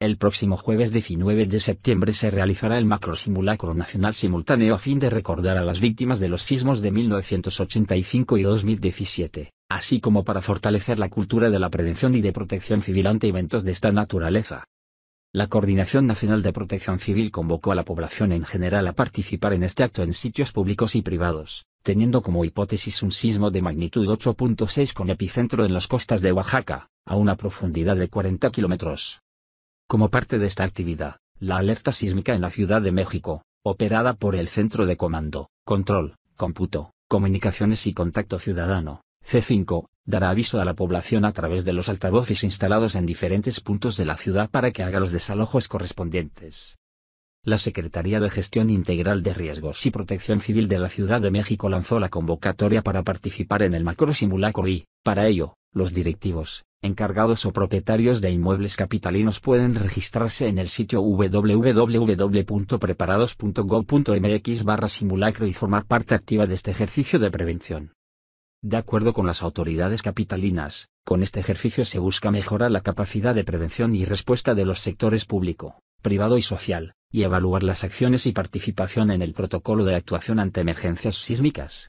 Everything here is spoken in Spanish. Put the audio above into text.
El próximo jueves 19 de septiembre se realizará el Macro Simulacro nacional simultáneo a fin de recordar a las víctimas de los sismos de 1985 y 2017, así como para fortalecer la cultura de la prevención y de protección civil ante eventos de esta naturaleza. La Coordinación Nacional de Protección Civil convocó a la población en general a participar en este acto en sitios públicos y privados, teniendo como hipótesis un sismo de magnitud 8.6 con epicentro en las costas de Oaxaca, a una profundidad de 40 kilómetros. Como parte de esta actividad, la alerta sísmica en la Ciudad de México, operada por el Centro de Comando, Control, Cómputo, Comunicaciones y Contacto Ciudadano, C5, dará aviso a la población a través de los altavoces instalados en diferentes puntos de la ciudad para que haga los desalojos correspondientes. La Secretaría de Gestión Integral de Riesgos y Protección Civil de la Ciudad de México lanzó la convocatoria para participar en el macro simulacro y, para ello, los directivos, encargados o propietarios de inmuebles capitalinos pueden registrarse en el sitio www.preparados.gov.mx barra simulacro y formar parte activa de este ejercicio de prevención. De acuerdo con las autoridades capitalinas, con este ejercicio se busca mejorar la capacidad de prevención y respuesta de los sectores público, privado y social, y evaluar las acciones y participación en el protocolo de actuación ante emergencias sísmicas.